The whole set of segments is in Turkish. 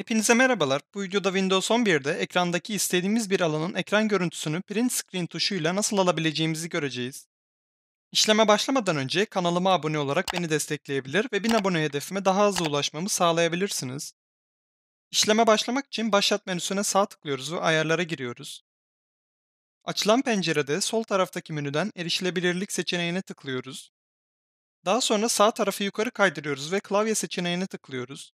Hepinize merhabalar. Bu videoda Windows 11'de ekrandaki istediğimiz bir alanın ekran görüntüsünü print screen tuşuyla nasıl alabileceğimizi göreceğiz. İşleme başlamadan önce kanalıma abone olarak beni destekleyebilir ve 1000 abone hedefime daha hızlı ulaşmamı sağlayabilirsiniz. İşleme başlamak için başlat menüsüne sağ tıklıyoruz ve ayarlara giriyoruz. Açılan pencerede sol taraftaki menüden erişilebilirlik seçeneğine tıklıyoruz. Daha sonra sağ tarafı yukarı kaydırıyoruz ve klavye seçeneğine tıklıyoruz.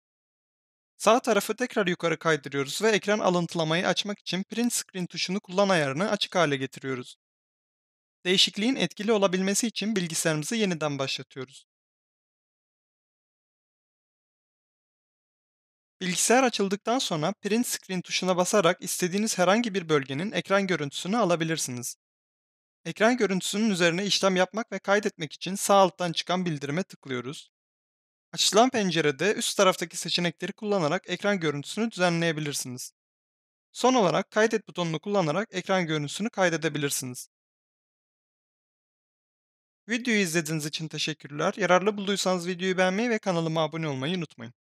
Sağ tarafı tekrar yukarı kaydırıyoruz ve ekran alıntılamayı açmak için Print Screen tuşunu kullan ayarını açık hale getiriyoruz. Değişikliğin etkili olabilmesi için bilgisayarımızı yeniden başlatıyoruz. Bilgisayar açıldıktan sonra Print Screen tuşuna basarak istediğiniz herhangi bir bölgenin ekran görüntüsünü alabilirsiniz. Ekran görüntüsünün üzerine işlem yapmak ve kaydetmek için sağ alttan çıkan bildirime tıklıyoruz. Açılan pencerede üst taraftaki seçenekleri kullanarak ekran görüntüsünü düzenleyebilirsiniz. Son olarak kaydet butonunu kullanarak ekran görüntüsünü kaydedebilirsiniz. Videoyu izlediğiniz için teşekkürler. Yararlı bulduysanız videoyu beğenmeyi ve kanalıma abone olmayı unutmayın.